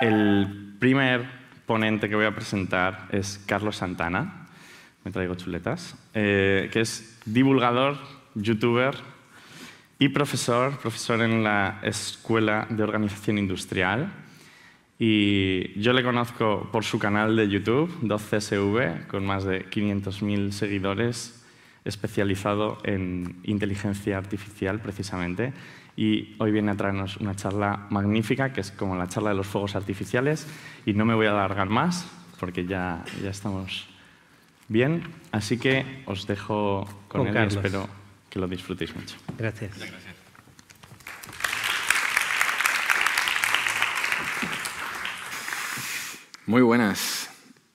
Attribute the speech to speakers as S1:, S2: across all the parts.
S1: El primer ponente que voy a presentar es Carlos Santana, me traigo chuletas, eh, que es divulgador, youtuber y profesor, profesor en la Escuela de Organización Industrial. Y yo le conozco por su canal de YouTube, 12 csv con más de 500.000 seguidores especializado en inteligencia artificial precisamente y hoy viene a traernos una charla magnífica que es como la charla de los fuegos artificiales y no me voy a alargar más porque ya, estamos bien, así que os dejo con, él espero que lo disfrutéis mucho.
S2: Gracias. gracias. Muy buenas.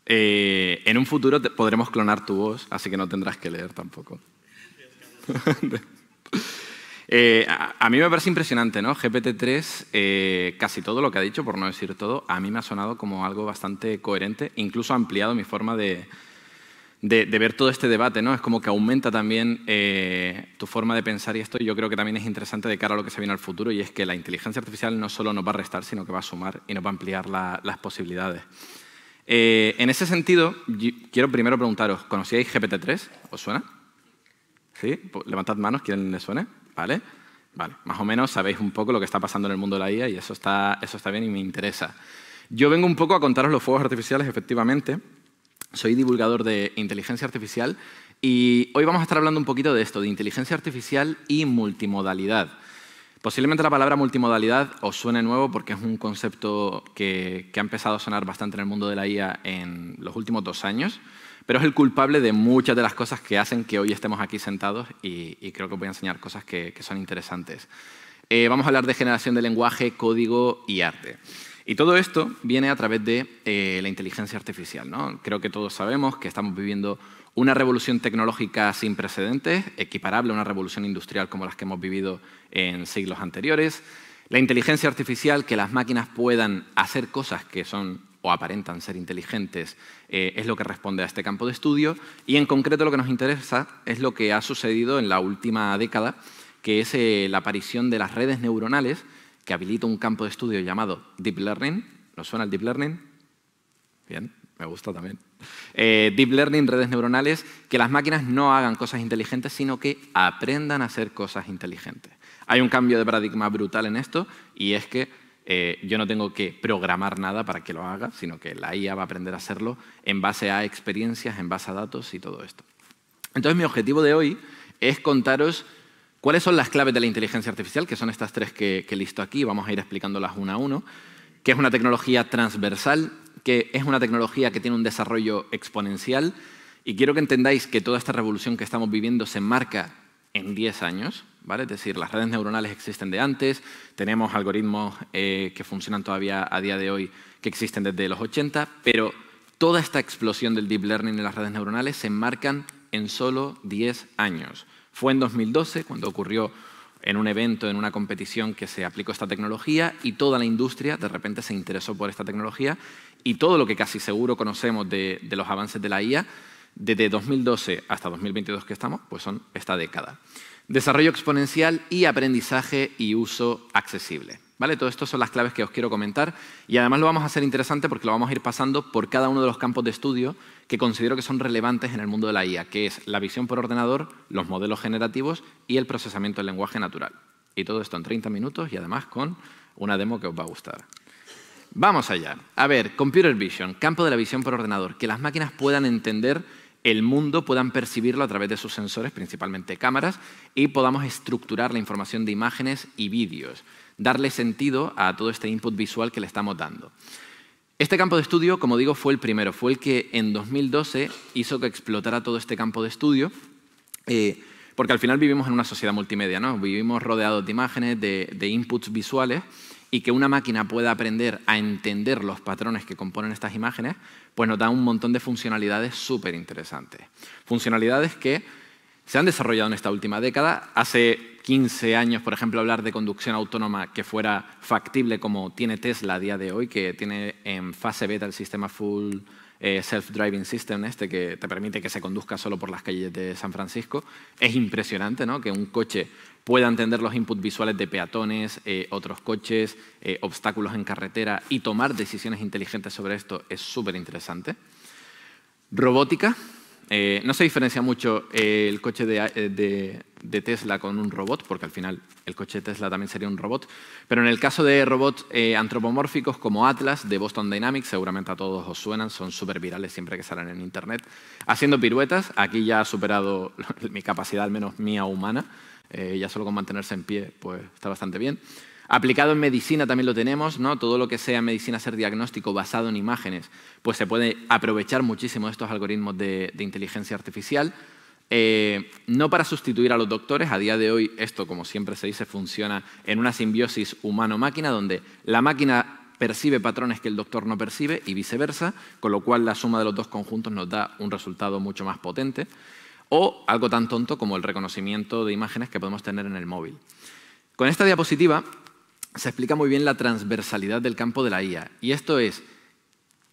S2: Eh, en un futuro podremos clonar tu voz, así que no tendrás que leer tampoco. Eh, a, mí me parece impresionante, ¿no? GPT-3, eh, casi todo lo que ha dicho, por no decir todo, a mí me ha sonado como algo bastante coherente, incluso ha ampliado mi forma de, ver todo este debate, ¿no? Es como que aumenta también tu forma de pensar y esto yo creo que también es interesante de cara a lo que se viene al futuro y es que la inteligencia artificial no solo nos va a restar, sino que va a sumar y nos va a ampliar las posibilidades. Eh, en ese sentido, quiero primero preguntaros, ¿conocíais GPT-3? ¿Os suena? ¿Sí? levantad manos, ¿quién le suene? ¿Vale? Vale, más o menos sabéis un poco lo que está pasando en el mundo de la IA y eso está, eso está bien y me interesa. Yo vengo un poco a contaros los fuegos artificiales, efectivamente. Soy divulgador de inteligencia artificial y hoy vamos a estar hablando un poquito de esto, de inteligencia artificial y multimodalidad. Posiblemente la palabra multimodalidad os suene nuevo porque es un concepto que, ha empezado a sonar bastante en el mundo de la IA en los últimos dos años, pero es el culpable de muchas de las cosas que hacen que hoy estemos aquí sentados y, creo que voy a enseñar cosas que, son interesantes. Eh, vamos a hablar de generación de lenguaje, código y arte. Y todo esto viene a través de eh, la inteligencia artificial. ¿no? Creo que todos sabemos que estamos viviendo una revolución tecnológica sin precedentes, equiparable a una revolución industrial como las que hemos vivido en siglos anteriores. La inteligencia artificial, que las máquinas puedan hacer cosas que son o aparentan ser inteligentes, eh, es lo que responde a este campo de estudio. Y en concreto lo que nos interesa es lo que ha sucedido en la última década, que es eh, la aparición de las redes neuronales que habilita un campo de estudio llamado Deep Learning. ¿No suena el Deep Learning? Bien, me gusta también. Eh, deep Learning, redes neuronales, que las máquinas no hagan cosas inteligentes, sino que aprendan a hacer cosas inteligentes. Hay un cambio de paradigma brutal en esto y es que eh, yo no tengo que programar nada para que lo haga, sino que la IA va a aprender a hacerlo en base a experiencias, en base a datos y todo esto. Entonces mi objetivo de hoy es contaros ¿Cuáles son las claves de la inteligencia artificial? Que son estas tres que, que listo aquí, vamos a ir explicándolas una a uno. Que es una tecnología transversal, que es una tecnología que tiene un desarrollo exponencial. Y quiero que entendáis que toda esta revolución que estamos viviendo se enmarca en 10 años, ¿vale? Es decir, las redes neuronales existen de antes, tenemos algoritmos eh, que funcionan todavía a día de hoy que existen desde los 80, pero toda esta explosión del deep learning en las redes neuronales se enmarcan en solo 10 años. Fue en 2012 cuando ocurrió en un evento, en una competición que se aplicó esta tecnología y toda la industria de repente se interesó por esta tecnología y todo lo que casi seguro conocemos de, los avances de la IA, desde 2012 hasta 2022 que estamos, pues son esta década. Desarrollo exponencial y aprendizaje y uso accesible. ¿Vale? Todo esto son las claves que os quiero comentar y además lo vamos a hacer interesante porque lo vamos a ir pasando por cada uno de los campos de estudio que considero que son relevantes en el mundo de la IA, que es la visión por ordenador, los modelos generativos y el procesamiento del lenguaje natural. Y todo esto en 30 minutos y además con una demo que os va a gustar. Vamos allá. A ver, Computer Vision, campo de la visión por ordenador, que las máquinas puedan entender el mundo, puedan percibirlo a través de sus sensores, principalmente cámaras, y podamos estructurar la información de imágenes y vídeos, darle sentido a todo este input visual que le estamos dando. Este campo de estudio, como digo, fue el primero, fue el que en 2012 hizo que explotara todo este campo de estudio, eh, porque al final vivimos en una sociedad multimedia, ¿no? vivimos rodeados de imágenes, de, de inputs visuales, y que una máquina pueda aprender a entender los patrones que componen estas imágenes, pues nos da un montón de funcionalidades súper interesantes. Funcionalidades que se han desarrollado en esta última década. Hace 15 años, por ejemplo, hablar de conducción autónoma que fuera factible como tiene Tesla a día de hoy, que tiene en fase beta el sistema full eh, self-driving system este que te permite que se conduzca solo por las calles de San Francisco. Es impresionante ¿no? que un coche pueda entender los inputs visuales de peatones, eh, otros coches, eh, obstáculos en carretera y tomar decisiones inteligentes sobre esto es súper interesante. Robótica, eh, no se diferencia mucho eh, el coche eh, de, Tesla con un robot, porque al final el coche de Tesla también sería un robot, pero en el caso de robots antropomórficos como Atlas de Boston Dynamics, seguramente a todos os suenan, son súper virales siempre que salen en Internet, haciendo piruetas, aquí ya ha superado mi capacidad, al menos mía humana, ya solo con mantenerse en pie pues está bastante bien. Aplicado en medicina también lo tenemos, ¿no? Todo lo que sea medicina ser diagnóstico basado en imágenes, pues se puede aprovechar muchísimo estos algoritmos de, inteligencia artificial. Eh, no para sustituir a los doctores, a día de hoy esto, como siempre se dice, funciona en una simbiosis humano-máquina, donde la máquina percibe patrones que el doctor no percibe y viceversa, con lo cual la suma de los dos conjuntos nos da un resultado mucho más potente, o algo tan tonto como el reconocimiento de imágenes que podemos tener en el móvil. Con esta diapositiva se explica muy bien la transversalidad del campo de la IA. Y esto es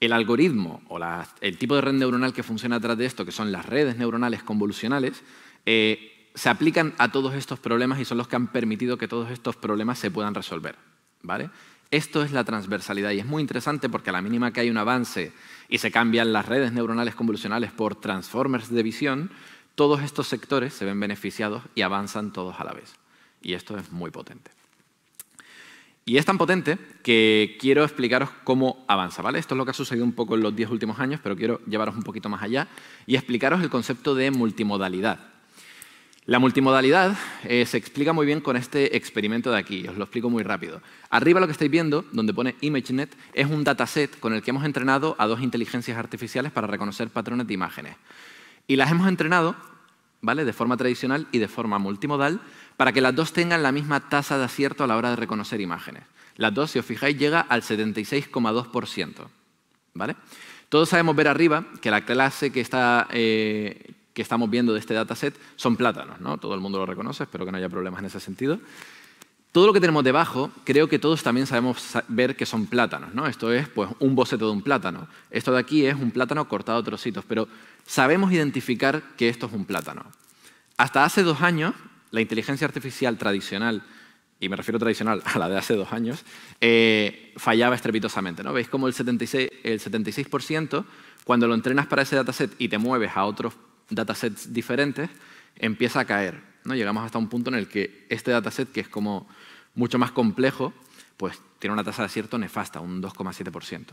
S2: el algoritmo o el tipo de red neuronal que funciona atrás de esto, que son las redes neuronales convolucionales, eh, se aplican a todos estos problemas y son los que han permitido que todos estos problemas se puedan resolver. ¿vale? Esto es la transversalidad y es muy interesante porque a la mínima que hay un avance y se cambian las redes neuronales convolucionales por transformers de visión, todos estos sectores se ven beneficiados y avanzan todos a la vez. Y esto es muy potente. Y es tan potente que quiero explicaros cómo avanza, ¿vale? Esto es lo que ha sucedido un poco en los 10 últimos años, pero quiero llevaros un poquito más allá y explicaros el concepto de multimodalidad. La multimodalidad eh, se explica muy bien con este experimento de aquí, os lo explico muy rápido. Arriba lo que estáis viendo, donde pone ImageNet, es un dataset con el que hemos entrenado a dos inteligencias artificiales para reconocer patrones de imágenes. Y las hemos entrenado ¿vale? de forma tradicional y de forma multimodal para que las dos tengan la misma tasa de acierto a la hora de reconocer imágenes. Las dos, si os fijáis, llega al 76,2%. ¿vale? Todos sabemos ver arriba que la clase eh, que, estamos viendo de este dataset son plátanos. ¿no? Todo el mundo lo reconoce, espero que no haya problemas en ese sentido. Todo lo que tenemos debajo, creo que todos también sabemos ver que son plátanos, ¿no? Esto es pues, un boceto de un plátano. Esto de aquí es un plátano cortado a trocitos, pero sabemos identificar que esto es un plátano. Hasta hace dos años, la inteligencia artificial tradicional, y me refiero tradicional a la de hace dos años, eh, fallaba estrepitosamente. ¿no? Veis como el 76%, cuando lo entrenas para ese dataset y te mueves a otros datasets diferentes, empieza a caer. ¿no? Llegamos hasta un punto en el que este dataset, que es como mucho más complejo, pues tiene una tasa de acierto nefasta, un 2,7%.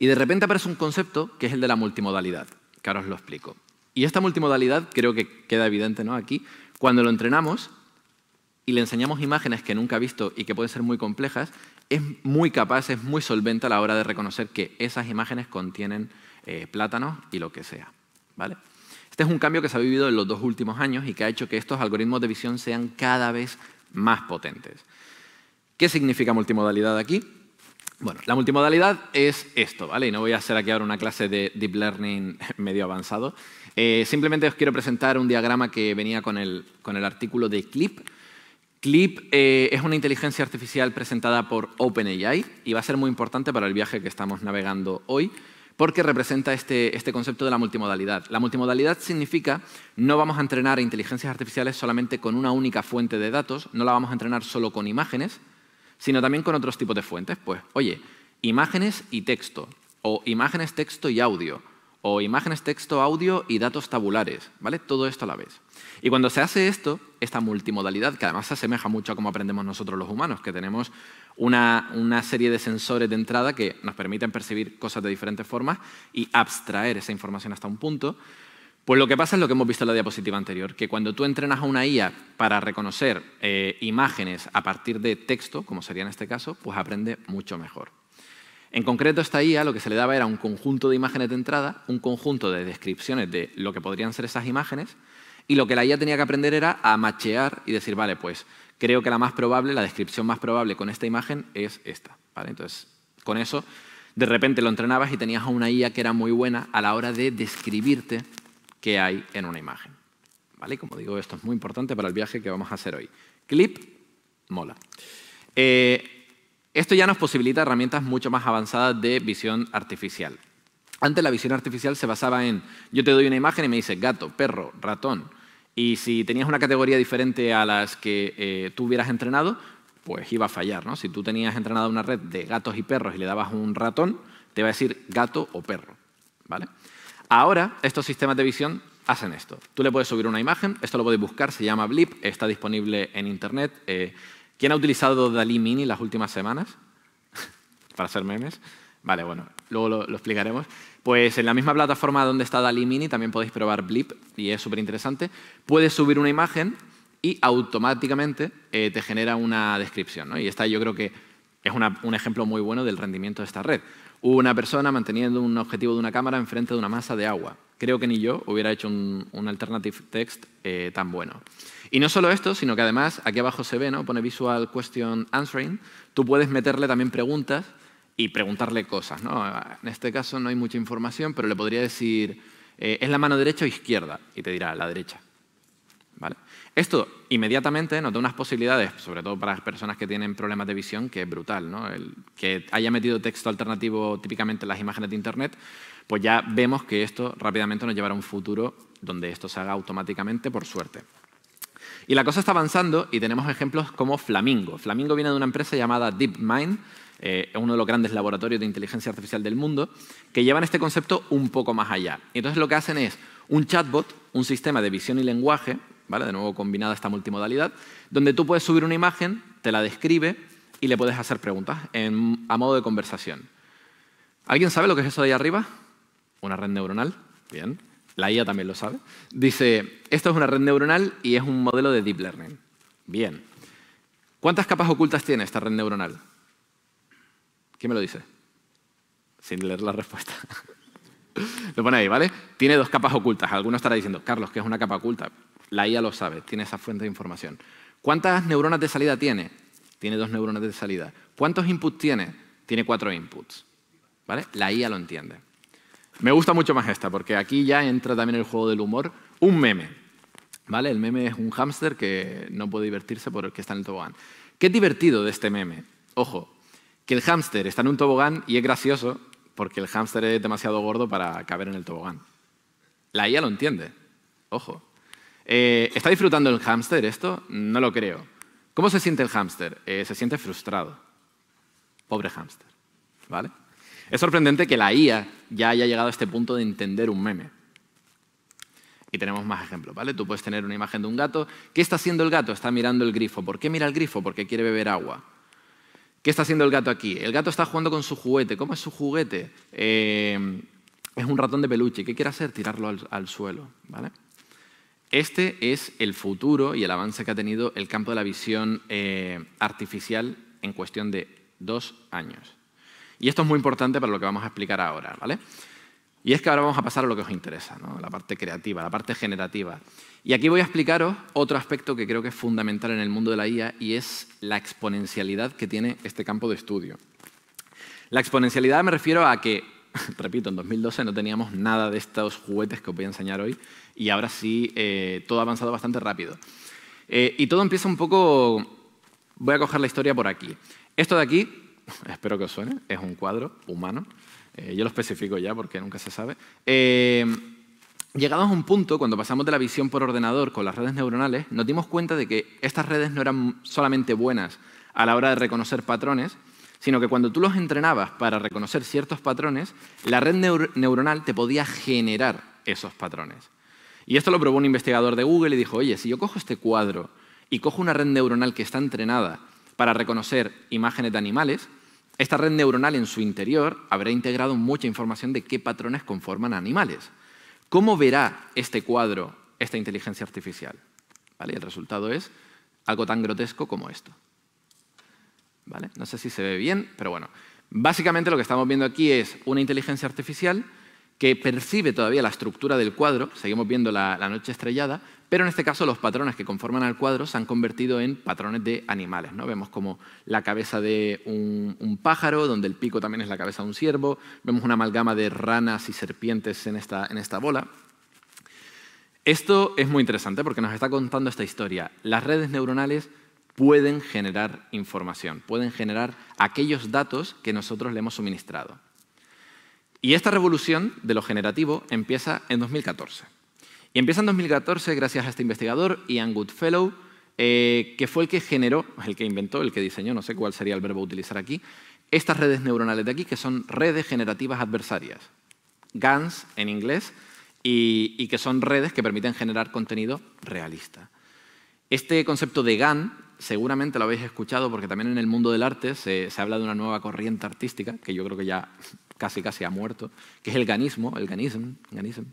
S2: Y de repente aparece un concepto que es el de la multimodalidad, que ahora os lo explico. Y esta multimodalidad creo que queda evidente ¿no? aquí. Cuando lo entrenamos y le enseñamos imágenes que nunca ha visto y que pueden ser muy complejas, es muy capaz, es muy solvente a la hora de reconocer que esas imágenes contienen eh, plátanos y lo que sea. ¿vale? Este es un cambio que se ha vivido en los dos últimos años y que ha hecho que estos algoritmos de visión sean cada vez más potentes. ¿Qué significa multimodalidad aquí? Bueno, la multimodalidad es esto, ¿vale? Y no voy a hacer aquí ahora una clase de Deep Learning medio avanzado. Eh, simplemente os quiero presentar un diagrama que venía con el, artículo de CLIP. CLIP eh, es una inteligencia artificial presentada por OpenAI y va a ser muy importante para el viaje que estamos navegando hoy porque representa este, este concepto de la multimodalidad. La multimodalidad significa no vamos a entrenar inteligencias artificiales solamente con una única fuente de datos, no la vamos a entrenar solo con imágenes, sino también con otros tipos de fuentes. Pues, oye, imágenes y texto, o imágenes, texto y audio, o imágenes, texto, audio y datos tabulares, ¿vale? Todo esto a la vez. Y cuando se hace esto, esta multimodalidad, que además se asemeja mucho a cómo aprendemos nosotros los humanos, que tenemos una, una serie de sensores de entrada que nos permiten percibir cosas de diferentes formas y abstraer esa información hasta un punto, pues lo que pasa es lo que hemos visto en la diapositiva anterior, que cuando tú entrenas a una IA para reconocer eh, imágenes a partir de texto, como sería en este caso, pues aprende mucho mejor. En concreto, esta IA lo que se le daba era un conjunto de imágenes de entrada, un conjunto de descripciones de lo que podrían ser esas imágenes, y lo que la IA tenía que aprender era a machear y decir, vale, pues creo que la más probable, la descripción más probable con esta imagen es esta. Entonces, con eso, de repente lo entrenabas y tenías a una IA que era muy buena a la hora de describirte que hay en una imagen. ¿Vale? Como digo, esto es muy importante para el viaje que vamos a hacer hoy. Clip, mola. Eh, esto ya nos posibilita herramientas mucho más avanzadas de visión artificial. Antes la visión artificial se basaba en, yo te doy una imagen y me dices gato, perro, ratón. Y si tenías una categoría diferente a las que eh, tú hubieras entrenado, pues iba a fallar. ¿no? Si tú tenías entrenada una red de gatos y perros y le dabas un ratón, te va a decir gato o perro. ¿vale? Ahora, estos sistemas de visión hacen esto. Tú le puedes subir una imagen, esto lo podéis buscar, se llama Blip, está disponible en Internet. Eh, ¿Quién ha utilizado DALI Mini las últimas semanas? Para hacer memes. Vale, bueno, luego lo, explicaremos. Pues en la misma plataforma donde está Dalí Mini también podéis probar Blip y es súper interesante. Puedes subir una imagen y automáticamente eh, te genera una descripción. Y esta yo creo que es un ejemplo muy bueno del rendimiento de esta red una persona manteniendo un objetivo de una cámara enfrente de una masa de agua. Creo que ni yo hubiera hecho un, alternative text eh, tan bueno. Y no solo esto, sino que además aquí abajo se ve, ¿no? pone Visual Question Answering, tú puedes meterle también preguntas y preguntarle cosas. ¿no? En este caso no hay mucha información, pero le podría decir, eh, ¿es la mano derecha o izquierda? Y te dirá, la derecha. Esto inmediatamente nos da unas posibilidades, sobre todo para las personas que tienen problemas de visión, que es brutal. ¿no? que haya metido texto alternativo típicamente en las imágenes de Internet, pues ya vemos que esto rápidamente nos llevará a un futuro donde esto se haga automáticamente, por suerte. Y la cosa está avanzando y tenemos ejemplos como Flamingo. Flamingo viene de una empresa llamada DeepMind, eh, uno de los grandes laboratorios de inteligencia artificial del mundo, que llevan este concepto un poco más allá. Entonces lo que hacen es un chatbot, un sistema de visión y lenguaje, de nuevo combinada esta multimodalidad, donde tú puedes subir una imagen, te la describe y le puedes hacer preguntas a modo de conversación. ¿Alguien sabe lo que es eso de ahí arriba? Una red neuronal. Bien. La IA también lo sabe. Dice, esto es una red neuronal y es un modelo de deep learning. Bien. ¿Cuántas capas ocultas tiene esta red neuronal? ¿Quién me lo dice? Sin leer la respuesta. lo pone ahí, ¿vale? Tiene dos capas ocultas. Alguno estará diciendo, Carlos, ¿qué es una capa oculta? La IA lo sabe, tiene esa fuente de información. ¿Cuántas neuronas de salida tiene? Tiene dos neuronas de salida. ¿Cuántos inputs tiene? Tiene cuatro inputs. ¿Vale? La IA lo entiende. Me gusta mucho más esta, porque aquí ya entra también el juego del humor. Un meme. ¿Vale? El meme es un hámster que no puede divertirse porque está en el tobogán. ¿Qué es divertido de este meme? Ojo, que el hámster está en un tobogán y es gracioso porque el hámster es demasiado gordo para caber en el tobogán. La IA lo entiende. Ojo. Eh, ¿Está disfrutando el hámster esto? No lo creo. ¿Cómo se siente el hámster? Eh, se siente frustrado. Pobre hámster. ¿Vale? Es sorprendente que la IA ya haya llegado a este punto de entender un meme. Y tenemos más ejemplos, ¿vale? Tú puedes tener una imagen de un gato. ¿Qué está haciendo el gato? Está mirando el grifo. ¿Por qué mira el grifo? Porque quiere beber agua. ¿Qué está haciendo el gato aquí? El gato está jugando con su juguete. ¿Cómo es su juguete? Eh, es un ratón de peluche. ¿Qué quiere hacer? Tirarlo al, al suelo, ¿vale? Este es el futuro y el avance que ha tenido el campo de la visión eh, artificial en cuestión de dos años. Y esto es muy importante para lo que vamos a explicar ahora, ¿vale? Y es que ahora vamos a pasar a lo que os interesa, la parte creativa, la parte generativa. Y aquí voy a explicaros otro aspecto que creo que es fundamental en el mundo de la IA y es la exponencialidad que tiene este campo de estudio. La exponencialidad me refiero a que repito, en 2012 no teníamos nada de estos juguetes que os voy a enseñar hoy y ahora sí eh, todo ha avanzado bastante rápido. Eh, y todo empieza un poco... Voy a coger la historia por aquí. Esto de aquí, espero que os suene, es un cuadro humano. Eh, yo lo especifico ya porque nunca se sabe. Llegados a un punto, cuando pasamos de la visión por ordenador con las redes neuronales, nos dimos cuenta de que estas redes no eran solamente buenas a la hora de reconocer patrones, sino que cuando tú los entrenabas para reconocer ciertos patrones, la red neuronal te podía generar esos patrones. Y esto lo probó un investigador de Google y dijo, oye, si yo cojo este cuadro y cojo una red neuronal que está entrenada para reconocer imágenes de animales, esta red neuronal en su interior habrá integrado mucha información de qué patrones conforman animales. ¿Cómo verá este cuadro esta inteligencia artificial? ¿Vale? El resultado es algo tan grotesco como esto. No sé si se ve bien, pero bueno. Básicamente lo que estamos viendo aquí es una inteligencia artificial que percibe todavía la estructura del cuadro, seguimos viendo la, noche estrellada, pero en este caso los patrones que conforman al cuadro se han convertido en patrones de animales. ¿no? Vemos como la cabeza de un, pájaro, donde el pico también es la cabeza de un ciervo, vemos una amalgama de ranas y serpientes en esta, en esta bola. Esto es muy interesante porque nos está contando esta historia. Las redes neuronales pueden generar información, pueden generar aquellos datos que nosotros le hemos suministrado. Y esta revolución de lo generativo empieza en 2014. Y empieza en 2014 gracias a este investigador, Ian Goodfellow, eh, que fue el que generó, el que inventó, el que diseñó, no sé cuál sería el verbo utilizar aquí, estas redes neuronales de aquí, que son redes generativas adversarias, GANs en inglés, y que son redes que permiten generar contenido realista. Este concepto de GAN seguramente lo habéis escuchado porque también en el mundo del arte se, habla de una nueva corriente artística, que yo creo que ya casi casi ha muerto, que es el ganismo, el ganism, ganism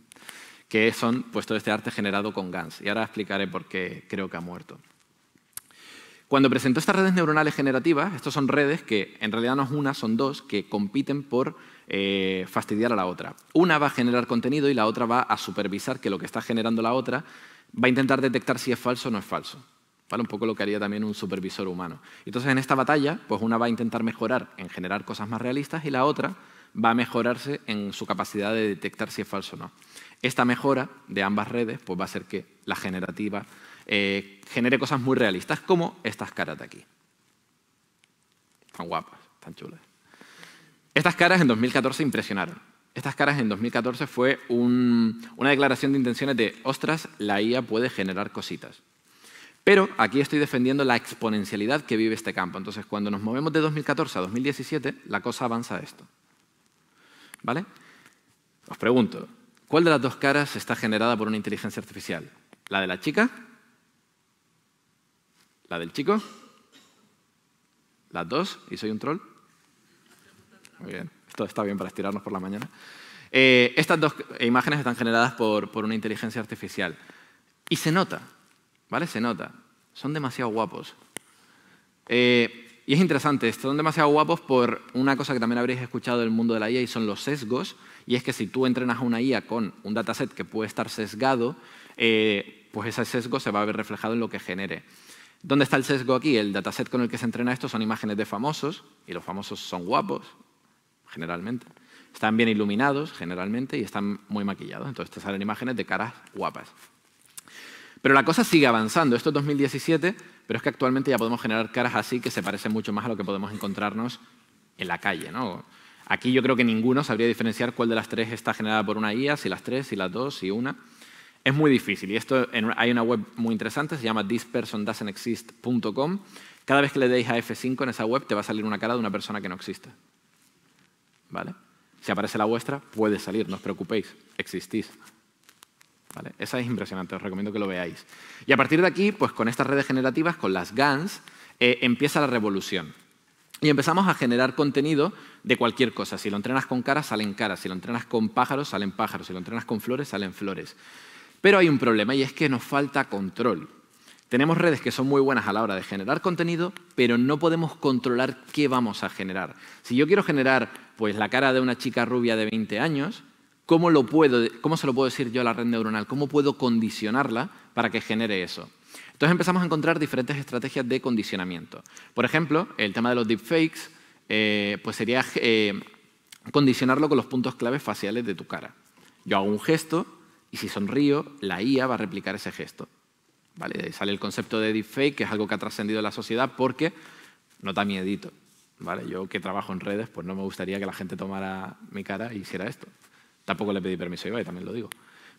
S2: que son pues, todo este arte generado con GANs. Y ahora explicaré por qué creo que ha muerto. Cuando presentó estas redes neuronales generativas, estas son redes que en realidad no es una, son dos, que compiten por eh, fastidiar a la otra. Una va a generar contenido y la otra va a supervisar que lo que está generando la otra va a intentar detectar si es falso o no es falso. Un poco lo que haría también un supervisor humano. Entonces, en esta batalla, pues una va a intentar mejorar en generar cosas más realistas y la otra va a mejorarse en su capacidad de detectar si es falso o no. Esta mejora de ambas redes pues va a hacer que la generativa eh, genere cosas muy realistas, como estas caras de aquí. Están guapas, están chulas. Estas caras en 2014 impresionaron. Estas caras en 2014 fue una declaración de intenciones de, ostras, la IA puede generar cositas. Pero aquí estoy defendiendo la exponencialidad que vive este campo. Entonces, cuando nos movemos de 2014 a 2017, la cosa avanza a esto. ¿Vale? Os pregunto, ¿cuál de las dos caras está generada por una inteligencia artificial? ¿La de la chica? ¿La del chico? ¿Las dos? ¿Y soy un troll? Muy bien, esto está bien para estirarnos por la mañana. Eh, estas dos imágenes están generadas por, por una inteligencia artificial. Y se nota, ¿Vale? Se nota. Son demasiado guapos. Eh, y es interesante, son demasiado guapos por una cosa que también habréis escuchado del mundo de la IA y son los sesgos. Y es que si tú entrenas a una IA con un dataset que puede estar sesgado, eh, pues ese sesgo se va a ver reflejado en lo que genere. ¿Dónde está el sesgo aquí? El dataset con el que se entrena esto son imágenes de famosos, y los famosos son guapos, generalmente. Están bien iluminados, generalmente, y están muy maquillados. Entonces te salen imágenes de caras guapas. Pero la cosa sigue avanzando. Esto es 2017, pero es que actualmente ya podemos generar caras así que se parecen mucho más a lo que podemos encontrarnos en la calle. ¿no? Aquí yo creo que ninguno sabría diferenciar cuál de las tres está generada por una IA, si las tres, si las dos, si una. Es muy difícil. Y esto hay una web muy interesante, se llama thispersondoesnotexist.com. Cada vez que le deis a F5 en esa web te va a salir una cara de una persona que no existe. ¿Vale? Si aparece la vuestra, puede salir, no os preocupéis, existís. Esa es impresionante, os recomiendo que lo veáis. Y a partir de aquí, pues con estas redes generativas, con las GANs, eh, empieza la revolución. Y empezamos a generar contenido de cualquier cosa. Si lo entrenas con caras, salen caras. Si lo entrenas con pájaros, salen pájaros. Si lo entrenas con flores, salen flores. Pero hay un problema y es que nos falta control. Tenemos redes que son muy buenas a la hora de generar contenido, pero no podemos controlar qué vamos a generar. Si yo quiero generar pues, la cara de una chica rubia de 20 años, ¿Cómo, se lo puedo decir yo a la red neuronal? ¿Cómo puedo condicionarla para que genere eso? Entonces empezamos a encontrar diferentes estrategias de condicionamiento. Por ejemplo, el tema de los deepfakes, eh, pues sería eh, condicionarlo con los puntos claves faciales de tu cara. Yo hago un gesto y si sonrío, la IA va a replicar ese gesto. ¿Vale? sale el concepto de deepfake, que es algo que ha trascendido la sociedad porque da miedito. ¿Vale? Yo que trabajo en redes, pues no me gustaría que la gente tomara mi cara y hiciera esto. Tampoco le pedí permiso a Ibai, también lo digo.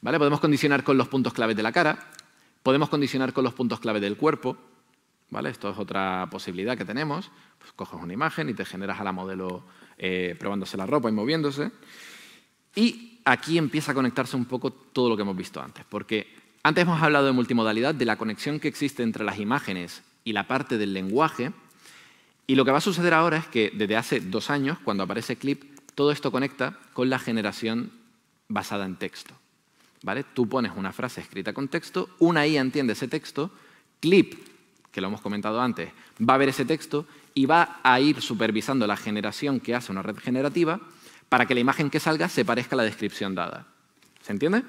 S2: ¿Vale? Podemos condicionar con los puntos claves de la cara, podemos condicionar con los puntos clave del cuerpo, ¿vale? Esto es otra posibilidad que tenemos. Pues coges una imagen y te generas a la modelo eh, probándose la ropa y moviéndose. Y aquí empieza a conectarse un poco todo lo que hemos visto antes, porque antes hemos hablado de multimodalidad, de la conexión que existe entre las imágenes y la parte del lenguaje, y lo que va a suceder ahora es que desde hace dos años, cuando aparece Clip, todo esto conecta con la generación basada en texto. ¿vale? Tú pones una frase escrita con texto, una IA entiende ese texto, Clip, que lo hemos comentado antes, va a ver ese texto y va a ir supervisando la generación que hace una red generativa para que la imagen que salga se parezca a la descripción dada. ¿Se entiende?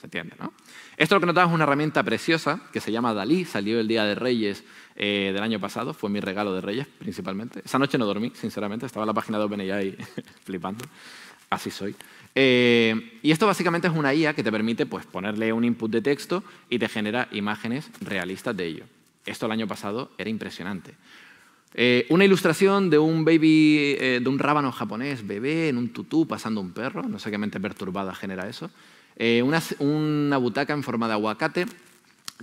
S2: Se entiende, ¿no? Esto lo que notaba es una herramienta preciosa que se llama Dalí, salió el Día de Reyes eh, del año pasado, fue mi regalo de Reyes principalmente. Esa noche no dormí, sinceramente, estaba en la página de OpenAI flipando, así soy. Eh, y esto básicamente es una IA que te permite pues, ponerle un input de texto y te genera imágenes realistas de ello. Esto el año pasado era impresionante. Eh, una ilustración de un baby, eh, de un rábano japonés bebé en un tutú pasando un perro, no sé qué mente perturbada genera eso. Una, una butaca en forma de aguacate.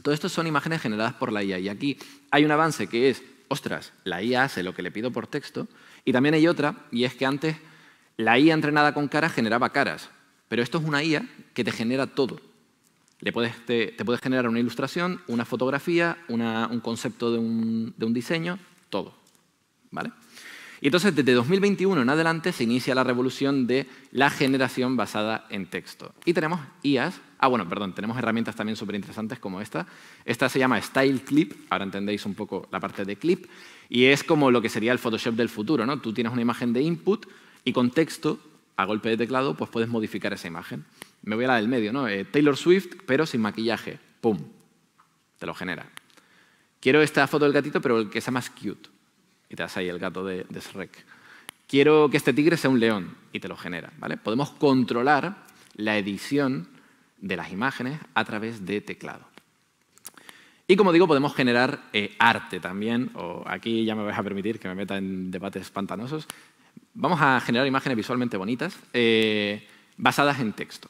S2: Todo esto son imágenes generadas por la IA. Y aquí hay un avance que es, ostras, la IA hace lo que le pido por texto. Y también hay otra, y es que antes la IA entrenada con caras generaba caras, pero esto es una IA que te genera todo. te, puedes generar una ilustración, una fotografía, un concepto de un, diseño, todo. ¿Vale? Y entonces, desde 2021 en adelante, se inicia la revolución de la generación basada en texto. Y tenemos IAs, ah, bueno, perdón, tenemos herramientas también súper interesantes como esta. Esta se llama Style Clip, ahora entendéis un poco la parte de clip, y es como lo que sería el Photoshop del futuro, ¿no? Tú tienes una imagen de input, y con texto, a golpe de teclado, pues puedes modificar esa imagen. Me voy a la del medio, ¿no? Eh, Taylor Swift, pero sin maquillaje. ¡Pum! Te lo genera. Quiero esta foto del gatito, pero el que sea más cute. Y te das ahí el gato de, Shrek. Quiero que este tigre sea un león. Y te lo genera, ¿vale? Podemos controlar la edición de las imágenes a través de teclado. Y como digo, podemos generar eh, arte también, o aquí ya me vais a permitir que me meta en debates pantanosos, Vamos a generar imágenes visualmente bonitas eh, basadas en texto.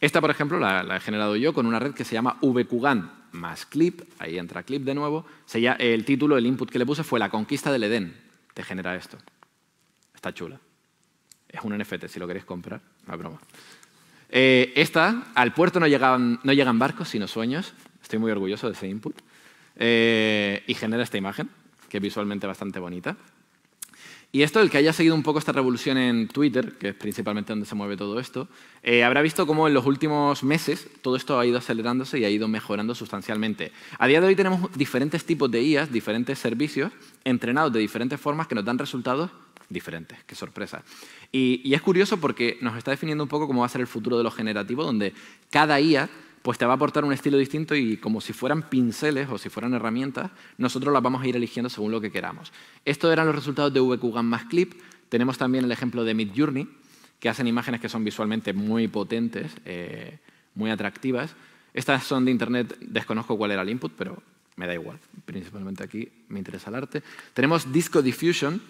S2: Esta, por ejemplo, la, he generado yo con una red que se llama VQGAN más clip. Ahí entra clip de nuevo. Eh, el título, el input que le puse fue La conquista del Edén. Te genera esto. Está chula. Es un NFT, si lo queréis comprar. No broma. Eh, esta, al puerto no llegan, barcos, sino sueños. Estoy muy orgulloso de ese input. y genera esta imagen, que es visualmente bastante bonita. Y esto, el que haya seguido un poco esta revolución en Twitter, que es principalmente donde se mueve todo esto, eh, habrá visto cómo en los últimos meses todo esto ha ido acelerándose y ha ido mejorando sustancialmente. A día de hoy tenemos diferentes tipos de IAs, diferentes servicios, entrenados de diferentes formas que nos dan resultados diferentes. Qué sorpresa. Y, y es curioso porque nos está definiendo un poco cómo va a ser el futuro de lo generativo, donde cada IA pues te va a aportar un estilo distinto y como si fueran pinceles o si fueran herramientas, nosotros las vamos a ir eligiendo según lo que queramos. Estos eran los resultados de VQGAN más Clip. Tenemos también el ejemplo de Midjourney, que hacen imágenes que son visualmente muy potentes, eh, muy atractivas. Estas son de Internet, desconozco cuál era el input, pero me da igual. Principalmente aquí me interesa el arte. Tenemos Disco Diffusion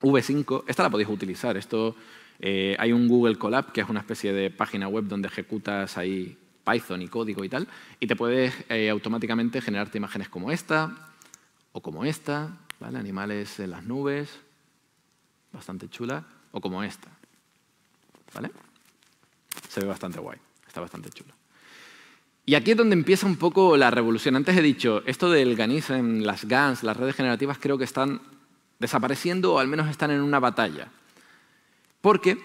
S2: V5. Esta la podéis utilizar. Esto, eh, hay un Google Colab, que es una especie de página web donde ejecutas ahí Python y código y tal, y te puedes eh, automáticamente generarte imágenes como esta o como esta, ¿vale? animales en las nubes, bastante chula, o como esta. ¿Vale? Se ve bastante guay, está bastante chulo. Y aquí es donde empieza un poco la revolución. Antes he dicho, esto del GANISM, las GANs, las redes generativas, creo que están desapareciendo o al menos están en una batalla. Porque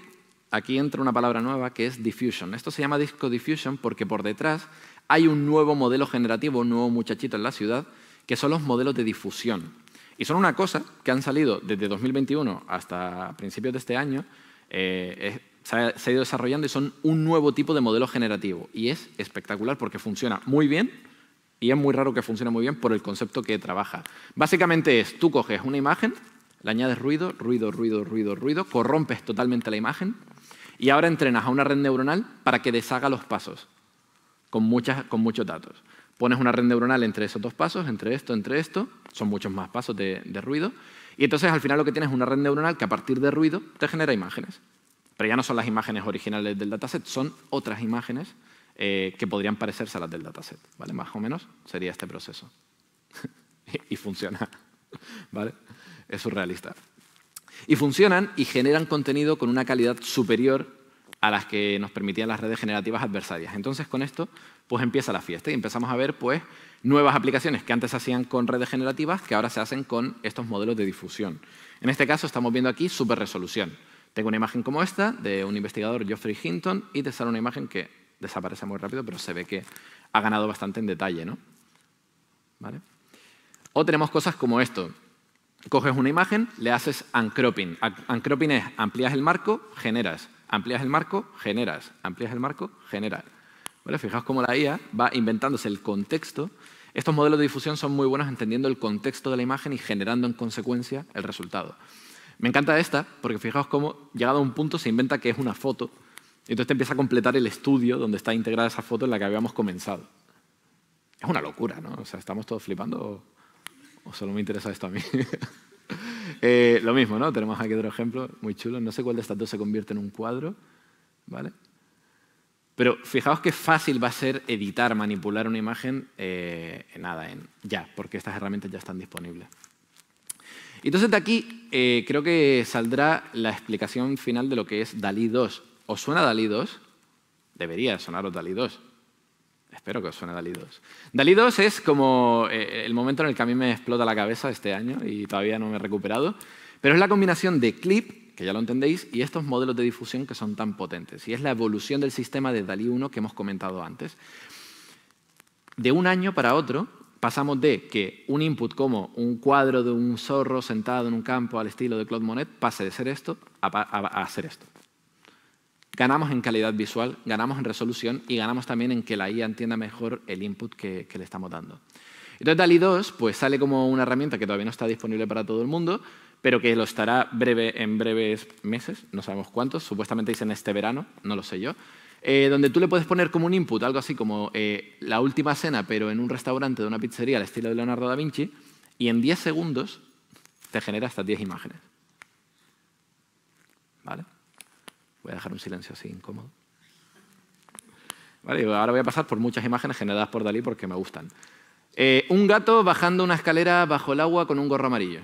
S2: aquí entra una palabra nueva que es diffusion. Esto se llama disco diffusion porque por detrás hay un nuevo modelo generativo, un nuevo muchachito en la ciudad, que son los modelos de difusión. Y son una cosa que han salido desde 2021 hasta principios de este año, eh, se, ha, ido desarrollando y son un nuevo tipo de modelo generativo. Y es espectacular porque funciona muy bien y es muy raro que funcione muy bien por el concepto que trabaja. Básicamente es, tú coges una imagen, le añades ruido, ruido, ruido, ruido, ruido, corrompes totalmente la imagen, y ahora entrenas a una red neuronal para que deshaga los pasos con, muchas, con muchos datos. Pones una red neuronal entre esos dos pasos, entre esto, entre esto, son muchos más pasos de, ruido, y entonces al final lo que tienes es una red neuronal que a partir de ruido te genera imágenes. Pero ya no son las imágenes originales del dataset, son otras imágenes eh, que podrían parecerse a las del dataset. ¿vale? Más o menos sería este proceso. y, y funciona. ¿vale? Es surrealista. Y funcionan y generan contenido con una calidad superior a las que nos permitían las redes generativas adversarias. Entonces, con esto, pues empieza la fiesta y empezamos a ver pues, nuevas aplicaciones que antes se hacían con redes generativas que ahora se hacen con estos modelos de difusión. En este caso, estamos viendo aquí superresolución. Tengo una imagen como esta de un investigador, Geoffrey Hinton, y te sale una imagen que desaparece muy rápido, pero se ve que ha ganado bastante en detalle. ¿no? ¿Vale? O tenemos cosas como esto. Coges una imagen, le haces uncropping. Uncropping es amplías el marco, generas. Amplías el marco, generas. Amplías el marco, generas. Fijaos cómo la IA va inventándose el contexto. Estos modelos de difusión son muy buenos entendiendo el contexto de la imagen y generando en consecuencia el resultado. Me encanta esta porque fijaos cómo, llegado a un punto, se inventa que es una foto. Y entonces te empieza a completar el estudio donde está integrada esa foto en la que habíamos comenzado. Es una locura, ¿no? O sea, estamos todos flipando. O solo me interesa esto a mí. Eh, lo mismo, ¿no? Tenemos aquí otro ejemplo muy chulo. No sé cuál de estas dos se convierte en un cuadro, ¿vale? Pero fijaos qué fácil va a ser editar, manipular una imagen, eh, en nada, en ya, porque estas herramientas ya están disponibles. Entonces de aquí eh, creo que saldrá la explicación final de lo que es DALI 2. ¿Os suena DALI 2? Debería sonaros DALI 2. Espero que os suene Dalí 2. Dalí 2 es como eh, el momento en el que a mí me explota la cabeza este año y todavía no me he recuperado, pero es la combinación de clip, que ya lo entendéis, y estos modelos de difusión que son tan potentes. Y es la evolución del sistema de Dalí 1 que hemos comentado antes. De un año para otro, pasamos de que un input como un cuadro de un zorro sentado en un campo al estilo de Claude Monet pase de ser esto a, a hacer esto. Ganamos en calidad visual, ganamos en resolución y ganamos también en que la IA entienda mejor el input que, le estamos dando. Entonces DALI 2 pues, sale como una herramienta que todavía no está disponible para todo el mundo, pero que lo estará breve, en breves meses, no sabemos cuántos, supuestamente dicen este verano, no lo sé yo, eh, donde tú le puedes poner como un input, algo así como eh, la última cena, pero en un restaurante de una pizzería al estilo de Leonardo da Vinci, y en 10 segundos te genera hasta 10 imágenes. ¿Vale? Voy a dejar un silencio así incómodo. ahora voy a pasar por muchas imágenes generadas por Dalí porque me gustan. Eh, un gato bajando una escalera bajo el agua con un gorro amarillo.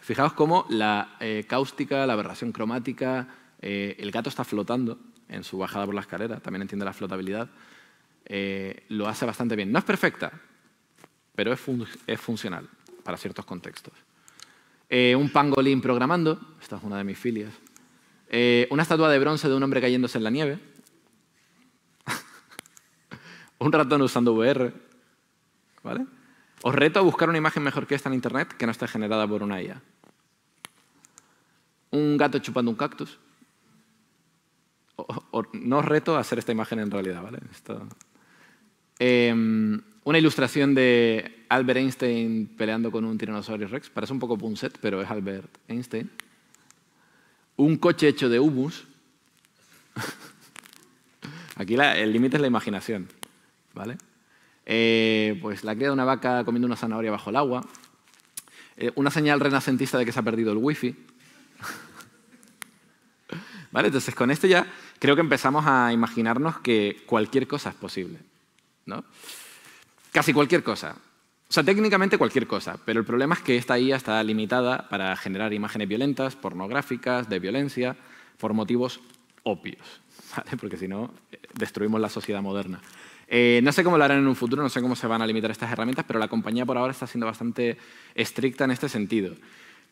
S2: Fijaos cómo la eh, cáustica, la aberración cromática, eh, el gato está flotando en su bajada por la escalera, también entiende la flotabilidad, lo hace bastante bien. No es perfecta, pero es, es funcional para ciertos contextos. un pangolín programando, esta es una de mis filias, eh, una estatua de bronce de un hombre cayéndose en la nieve, un ratón usando VR, ¿vale? Os reto a buscar una imagen mejor que esta en Internet que no esté generada por una IA. Un gato chupando un cactus. no os reto a hacer esta imagen en realidad, ¿vale? Em, una ilustración de Albert Einstein peleando con un tiranosaurio rex. Parece un poco punset, pero es Albert Einstein un coche hecho de humus. Aquí el límite es la imaginación, ¿vale? Eh, pues la cría de una vaca comiendo una zanahoria bajo el agua, eh, una señal renacentista de que se ha perdido el wifi. ¿Vale? Entonces, con esto ya creo que empezamos a imaginarnos que cualquier cosa es posible. ¿no? Casi cualquier cosa. O sea, técnicamente cualquier cosa, pero el problema es que esta IA está limitada para generar imágenes violentas, pornográficas, de violencia, por motivos obvios, ¿vale? porque si no, eh, destruimos la sociedad moderna. Eh, no sé cómo lo harán en un futuro, no sé cómo se van a limitar estas herramientas, pero la compañía por ahora está siendo bastante estricta en este sentido.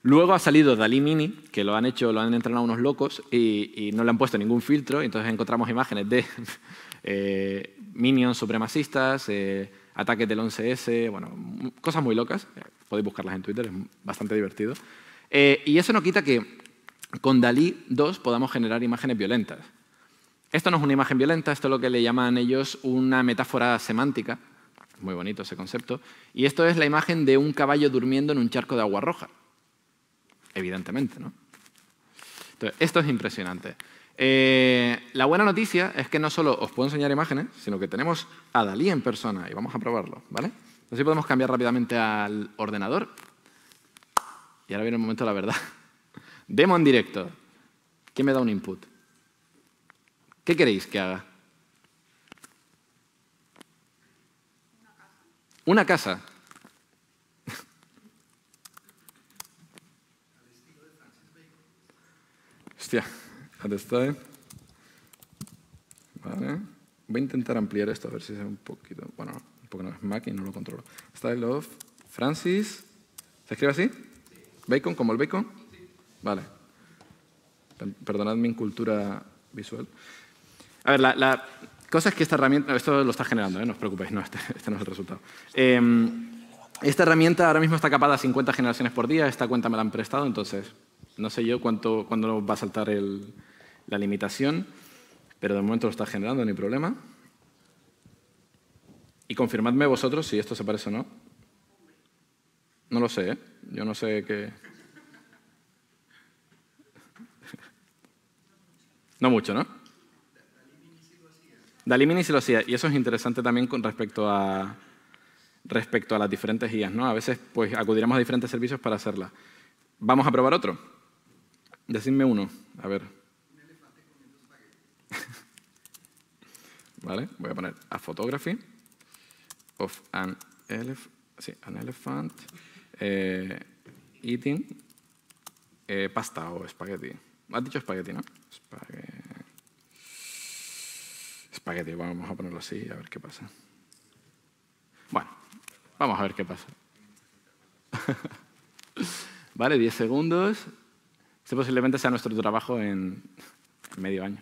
S2: Luego ha salido Dalí Mini, que lo han hecho, lo han entrenado unos locos y, no le han puesto ningún filtro, entonces encontramos imágenes de eh, minions supremacistas, ataques del 11S, bueno, cosas muy locas. Podéis buscarlas en Twitter, es bastante divertido. Eh, y eso no quita que con Dalí 2 podamos generar imágenes violentas. Esto no es una imagen violenta, esto es lo que le llaman ellos una metáfora semántica. Muy bonito ese concepto. Y esto es la imagen de un caballo durmiendo en un charco de agua roja. Evidentemente, ¿no? Entonces, esto es impresionante. Eh, la buena noticia es que no solo os puedo enseñar imágenes, sino que tenemos a Dalí en persona y vamos a probarlo, ¿vale? Así podemos cambiar rápidamente al ordenador. Y ahora viene el momento de la verdad. Demo en directo. ¿Quién me da un input? ¿Qué queréis que haga? Una casa. Una casa. Hostia. Vale. Voy a intentar ampliar esto a ver si es un poquito... Bueno, un no es Mac y no lo controlo. Style of Francis. ¿Se escribe así? ¿Bacon como el bacon? Vale. Perdonad mi incultura visual. A ver, la, cosa es que esta herramienta... Esto lo está generando, ¿eh? no os preocupéis, no, este, este no es el resultado. Em, esta herramienta ahora mismo está capada a 50 generaciones por día. Esta cuenta me la han prestado, entonces no sé yo cuánto, cuándo va a saltar el, la limitación, pero de momento lo está generando, ni problema. Y confirmadme vosotros si esto se parece o no. No lo sé, ¿eh? yo no sé qué... no mucho, ¿no? mini sí lo hacía, y eso es interesante también con respecto a, respecto a las diferentes guías, ¿no? A veces pues acudiremos a diferentes servicios para hacerla. Vamos a probar otro. Decidme uno, a ver. ¿vale? Voy a poner a photography of an, an elephant eh, eating eh, pasta o espagueti. Has dicho espagueti, ¿no? Espagueti. Vamos a ponerlo así a ver qué pasa. Bueno, vamos a ver qué pasa. vale, 10 segundos. Este posiblemente sea nuestro trabajo en medio año.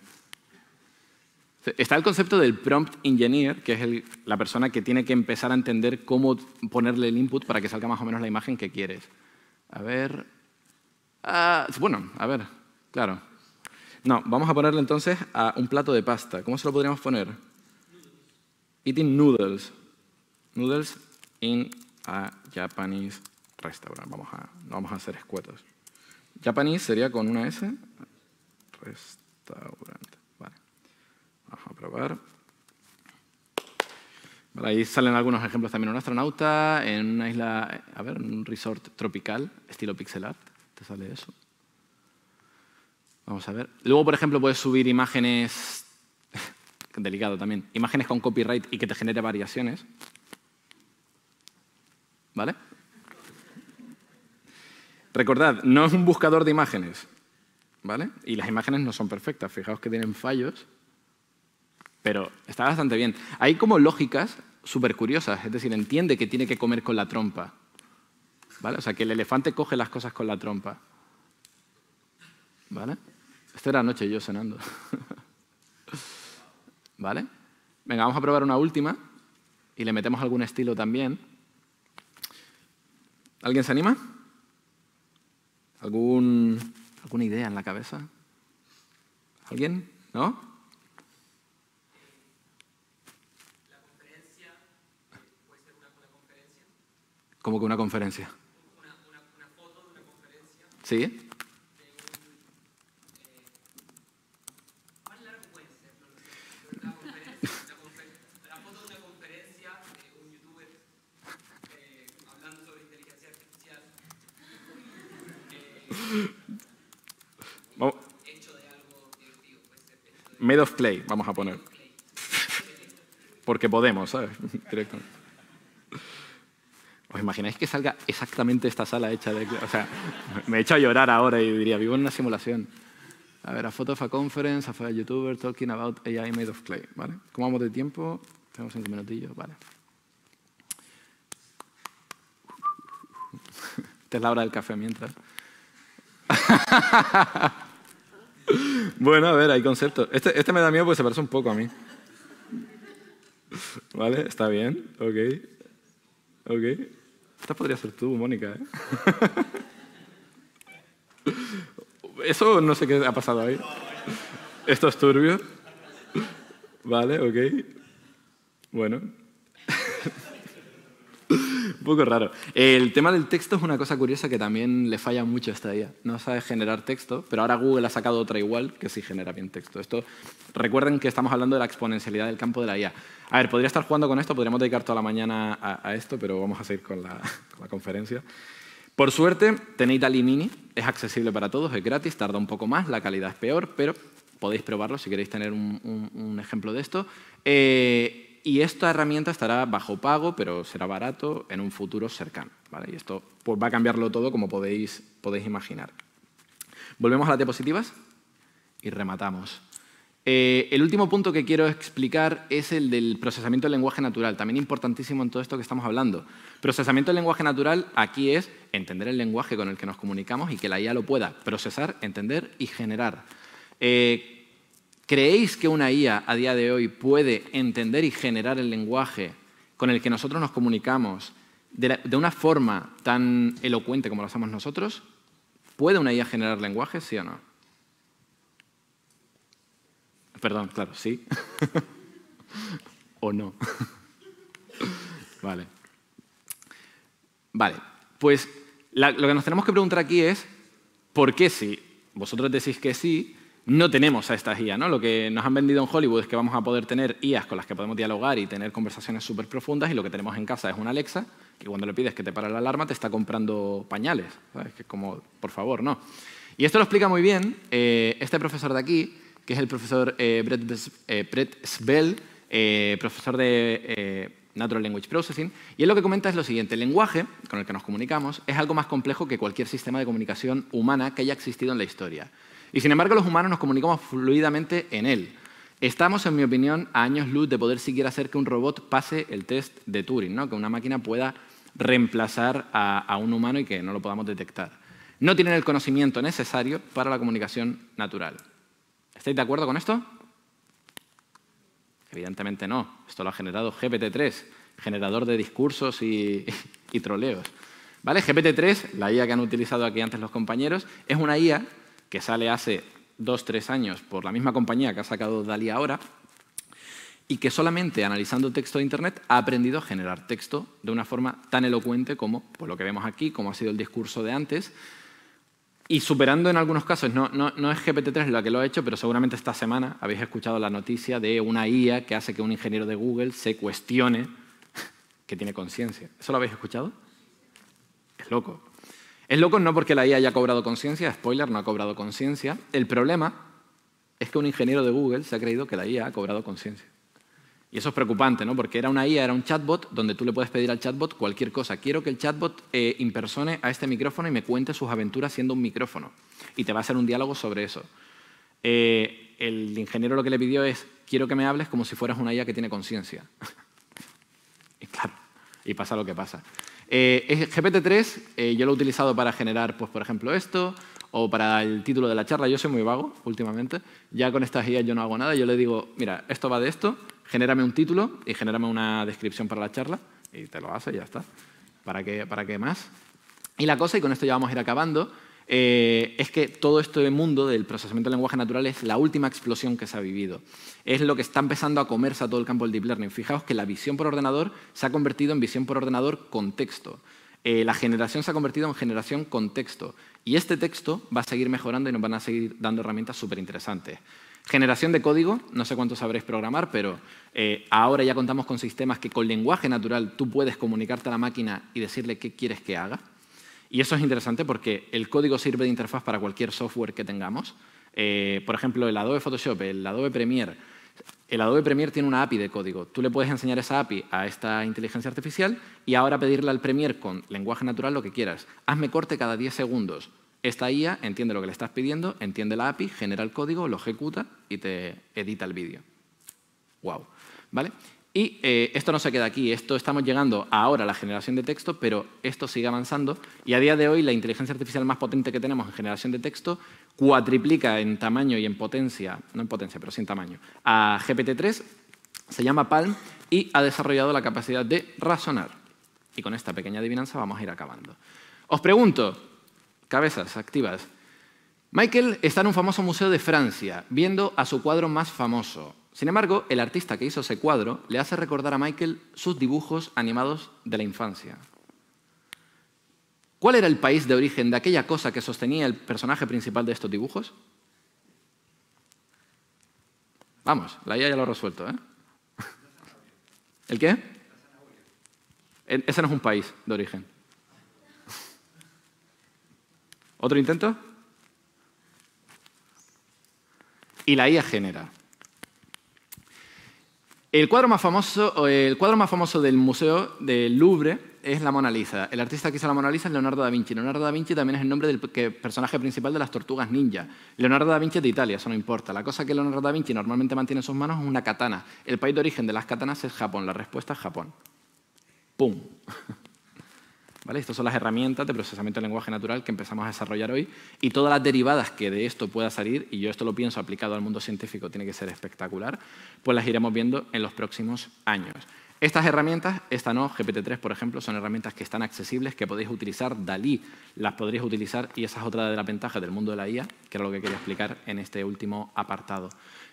S2: Está el concepto del prompt engineer, que es la persona que tiene que empezar a entender cómo ponerle el input para que salga más o menos la imagen que quieres. A ver... Ah, bueno, a ver, claro. No, vamos a ponerle entonces a un plato de pasta. ¿Cómo se lo podríamos poner? Eating noodles. Noodles in a Japanese restaurant. Vamos a, vamos a hacer escuetos. Japanese sería con una S. Restaurante. Vamos a probar. ahí salen algunos ejemplos también. Un astronauta en una isla, a ver, en un resort tropical, estilo pixel art. Te sale eso. Vamos a ver. Luego, por ejemplo, puedes subir imágenes, delicado también, imágenes con copyright y que te genere variaciones. ¿Vale? Recordad, no es un buscador de imágenes, ¿vale? Y las imágenes no son perfectas, fijaos que tienen fallos pero está bastante bien. Hay como lógicas súper curiosas, es decir, entiende que tiene que comer con la trompa. ¿Vale? O sea, que el elefante coge las cosas con la trompa. ¿Vale? Esta era noche yo cenando. ¿Vale? Venga, vamos a probar una última y le metemos algún estilo también. ¿Alguien se anima? ¿Alguna idea en la cabeza? ¿Alguien? ¿No? como que una conferencia. Una, foto de una conferencia. ¿Sí? De puede ser? La, la foto de una conferencia
S1: de un youtuber hablando sobre inteligencia artificial. Hecho de algo
S2: divertido. Made of clay, vamos a poner. Porque podemos, ¿sabes? Directamente. ¿Me imagináis que salga exactamente esta sala hecha de... O sea, me he hecho a llorar ahora y diría, vivo en una simulación. A ver, a photo of a conference, a youtuber talking about AI made of clay. ¿vale? ¿Cómo vamos de tiempo? Tenemos cinco minutillos, vale. Esta es la hora del café mientras. bueno, a ver, hay conceptos. Este, este me da miedo porque se parece un poco a mí. ¿Vale? ¿Está bien? Ok. Ok. Esta podría ser tú, Mónica. ¿eh? Eso no sé qué ha pasado ahí. Esto es turbio. Vale, ok. Bueno poco raro. El tema del texto es una cosa curiosa que también le falla mucho esta IA. No sabe generar texto, pero ahora Google ha sacado otra igual que sí genera bien texto. Esto, recuerden que estamos hablando de la exponencialidad del campo de la IA. A ver, podría estar jugando con esto, podríamos dedicar toda la mañana a, esto, pero vamos a seguir con la, conferencia. Por suerte, tenéis Dali Mini, es accesible para todos, es gratis, tarda un poco más, la calidad es peor, pero podéis probarlo si queréis tener un, ejemplo de esto. Eh, y esta herramienta estará bajo pago, pero será barato en un futuro cercano. Y esto pues, va a cambiarlo todo, como podéis, imaginar. Volvemos a las diapositivas y rematamos. Eh, el último punto que quiero explicar es el del procesamiento del lenguaje natural, también importantísimo en todo esto que estamos hablando. Procesamiento del lenguaje natural aquí es entender el lenguaje con el que nos comunicamos y que la IA lo pueda procesar, entender y generar. Eh, ¿Creéis que una IA a día de hoy puede entender y generar el lenguaje con el que nosotros nos comunicamos de, una forma tan elocuente como lo hacemos nosotros? ¿Puede una IA generar lenguaje, sí o no? Perdón, claro, sí. o no. vale. Vale, pues lo que nos tenemos que preguntar aquí es, ¿por qué sí? Vosotros decís que sí, no tenemos a estas IA. ¿no? Lo que nos han vendido en Hollywood es que vamos a poder tener IAs con las que podemos dialogar y tener conversaciones súper profundas y lo que tenemos en casa es una Alexa que cuando le pides que te para la alarma te está comprando pañales. ¿sabes? Que como, por favor, no. Y esto lo explica muy bien eh, este profesor de aquí, que es el profesor eh, Brett, eh, eh, profesor de Natural Language Processing, y él lo que comenta es lo siguiente, el lenguaje con el que nos comunicamos es algo más complejo que cualquier sistema de comunicación humana que haya existido en la historia. Y sin embargo los humanos nos comunicamos fluidamente en él. Estamos, en mi opinión, a años luz de poder siquiera hacer que un robot pase el test de Turing, ¿no? que una máquina pueda reemplazar a, un humano y que no lo podamos detectar. No tienen el conocimiento necesario para la comunicación natural. ¿Estáis de acuerdo con esto? Evidentemente no. Esto lo ha generado GPT-3, generador de discursos y, troleos. ¿Vale? GPT-3, la IA que han utilizado aquí antes los compañeros, es una IA que sale hace dos, tres años por la misma compañía que ha sacado Dalí ahora, y que solamente analizando texto de Internet ha aprendido a generar texto de una forma tan elocuente como por pues, lo que vemos aquí, como ha sido el discurso de antes, y superando en algunos casos, no, no, no es GPT-3 la que lo ha hecho, pero seguramente esta semana habéis escuchado la noticia de una IA que hace que un ingeniero de Google se cuestione que tiene conciencia. ¿Eso lo habéis escuchado? Es loco. Es loco no porque la IA haya cobrado conciencia, spoiler, no ha cobrado conciencia. El problema es que un ingeniero de Google se ha creído que la IA ha cobrado conciencia. Y eso es preocupante, ¿no? Porque era una IA, era un chatbot donde tú le puedes pedir al chatbot cualquier cosa. Quiero que el chatbot eh, impersone a este micrófono y me cuente sus aventuras siendo un micrófono. Y te va a hacer un diálogo sobre eso. Eh, el ingeniero lo que le pidió es, quiero que me hables como si fueras una IA que tiene conciencia. y claro, y pasa lo que pasa. Eh, GPT-3 eh, yo lo he utilizado para generar, pues, por ejemplo, esto, o para el título de la charla. Yo soy muy vago últimamente. Ya con estas ideas yo no hago nada. Yo le digo, mira, esto va de esto, genérame un título y genérame una descripción para la charla. Y te lo hace y ya está. ¿Para qué, para qué más? Y la cosa, y con esto ya vamos a ir acabando, eh, es que todo este mundo del procesamiento del lenguaje natural es la última explosión que se ha vivido. Es lo que está empezando a comerse a todo el campo del deep learning. Fijaos que la visión por ordenador se ha convertido en visión por ordenador con texto. Eh, la generación se ha convertido en generación con texto. Y este texto va a seguir mejorando y nos van a seguir dando herramientas súper interesantes. Generación de código, no sé cuánto sabréis programar, pero eh, ahora ya contamos con sistemas que con lenguaje natural tú puedes comunicarte a la máquina y decirle qué quieres que haga. Y eso es interesante porque el código sirve de interfaz para cualquier software que tengamos. Eh, por ejemplo, el Adobe Photoshop, el Adobe Premiere. El Adobe Premiere tiene una API de código. Tú le puedes enseñar esa API a esta inteligencia artificial y ahora pedirle al Premiere con lenguaje natural lo que quieras. Hazme corte cada 10 segundos. Esta IA entiende lo que le estás pidiendo, entiende la API, genera el código, lo ejecuta y te edita el vídeo. ¡Wow! ¿Vale? Y eh, esto no se queda aquí, esto estamos llegando ahora a la generación de texto, pero esto sigue avanzando y a día de hoy la inteligencia artificial más potente que tenemos en generación de texto cuatriplica en tamaño y en potencia, no en potencia, pero sin tamaño, a GPT-3, se llama Palm y ha desarrollado la capacidad de razonar. Y con esta pequeña adivinanza vamos a ir acabando. Os pregunto, cabezas activas, Michael está en un famoso museo de Francia, viendo a su cuadro más famoso. Sin embargo, el artista que hizo ese cuadro le hace recordar a Michael sus dibujos animados de la infancia. ¿Cuál era el país de origen de aquella cosa que sostenía el personaje principal de estos dibujos? Vamos, la IA ya lo ha resuelto. ¿eh? ¿El qué? Ese no es un país de origen. ¿Otro intento? Y la IA genera. El cuadro más famoso, el cuadro más famoso del Museo del Louvre es la Mona Lisa. El artista que hizo la Mona Lisa es Leonardo da Vinci. Leonardo da Vinci también es el nombre del personaje principal de las tortugas ninja. Leonardo da Vinci de Italia, eso no importa. La cosa que Leonardo da Vinci normalmente mantiene en sus manos es una katana. El país de origen de las katanas es Japón. La respuesta es Japón. ¡Pum! Estas son las herramientas de procesamiento del lenguaje natural que empezamos a desarrollar hoy y todas las derivadas que de esto pueda salir, y yo esto lo pienso aplicado al mundo científico, tiene que ser espectacular, pues las iremos viendo en los próximos años. Estas herramientas, esta no, GPT-3 por ejemplo, son herramientas que están accesibles, que podéis utilizar, Dalí las podréis utilizar y esa es otra de las ventajas del mundo de la IA, que era lo que quería explicar en este último apartado.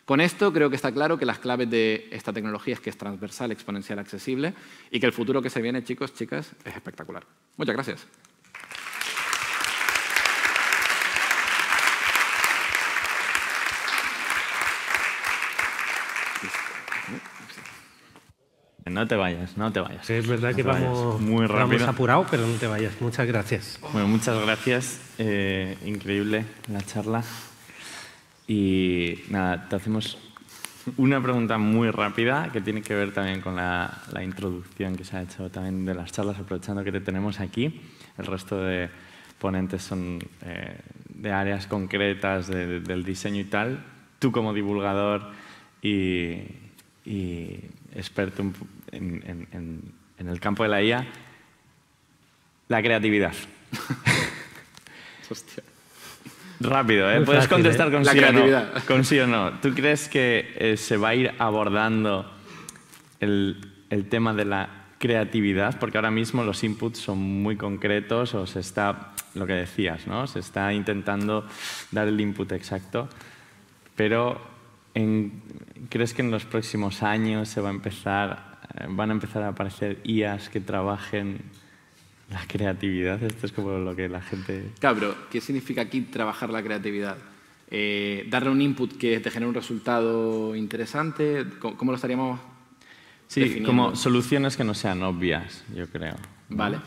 S2: Con esto creo que está claro que las claves de esta tecnología es que es transversal, exponencial, accesible y que el futuro que se viene, chicos, chicas, es espectacular. Muchas gracias.
S1: No te vayas, no te vayas. Es verdad que vamos, Muy rápido. apurado, pero no te vayas. Muchas gracias. Bueno, muchas gracias. Eh, increíble la charla. Y nada, te hacemos una pregunta muy rápida que tiene que ver también con la, introducción que se ha hecho también de las charlas, aprovechando que te tenemos aquí. El resto de ponentes son eh, de áreas concretas del diseño y tal. Tú como divulgador y, experto en, en el campo de la IA, la creatividad. Hostia. Rápido, ¿eh? Puedes contestar ¿eh? con, sí o no, ¿Tú crees que eh, se va a ir abordando el, tema de la creatividad? Porque ahora mismo los inputs son muy concretos o se está, lo que decías, ¿no? Se está intentando dar el input exacto. Pero ¿crees que en los próximos años se va a empezar, eh, van a empezar a aparecer IAs que trabajen la creatividad, esto es como lo que la gente... Cabro,
S2: ¿qué significa aquí trabajar la creatividad? Eh, darle un input que te genere un resultado interesante, ¿cómo, lo estaríamos
S1: Sí, como soluciones que no sean obvias, yo creo. Vale.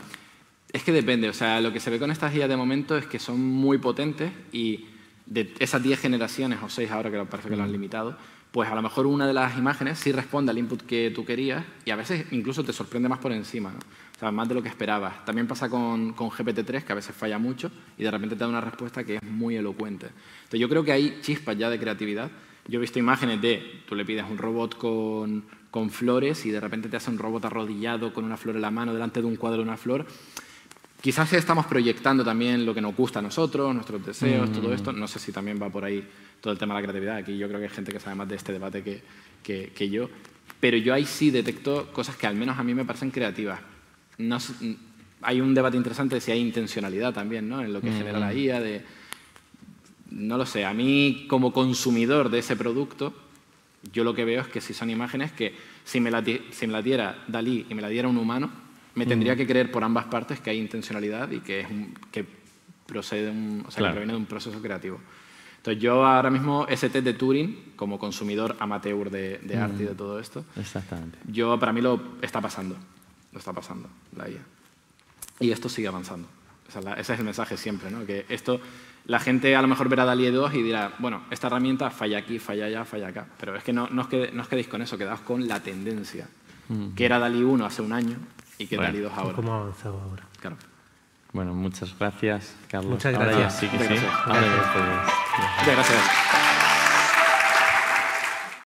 S2: Es que depende, o sea, lo que se ve con estas guías de momento es que son muy potentes y de esas 10 generaciones o 6 ahora que parece que lo han mm. limitado, pues a lo mejor una de las imágenes sí responde al input que tú querías y a veces incluso te sorprende más por encima. ¿no? más de lo que esperabas. También pasa con, GPT-3, que a veces falla mucho, y de repente te da una respuesta que es muy elocuente. Entonces yo creo que hay chispas ya de creatividad. Yo he visto imágenes de, tú le pides un robot con, flores y de repente te hace un robot arrodillado con una flor en la mano delante de un cuadro de una flor. Quizás estamos proyectando también lo que nos gusta a nosotros, nuestros deseos, mm. todo esto. No sé si también va por ahí todo el tema de la creatividad. Aquí yo creo que hay gente que sabe más de este debate que yo. Pero yo ahí sí detecto cosas que al menos a mí me parecen creativas hay un debate interesante de si hay intencionalidad también ¿no? en lo que mm, genera la mm. IA. no lo sé, a mí como consumidor de ese producto, yo lo que veo es que si son imágenes que si me la, diera Dalí y me la diera un humano, me mm. tendría que creer por ambas partes que hay intencionalidad y que, es que procede un, o sea, proviene de un proceso creativo. Entonces yo ahora mismo ese test de Turing, como consumidor amateur de, arte y de todo esto, yo para mí lo está pasando está pasando la IA. Y esto sigue avanzando. ese es el mensaje siempre, Que esto, la gente a lo mejor verá DALI 2 y dirá, bueno, esta herramienta falla aquí, falla allá, falla acá. Pero es que no, os, quedéis con eso, quedaos con la tendencia. Que era DALI 1 hace un año
S1: y que bueno, DALI 2 ahora. ¿Cómo ha avanzado ahora? Bueno, muchas gracias, Carlos. Muchas gracias. Muchas gracias.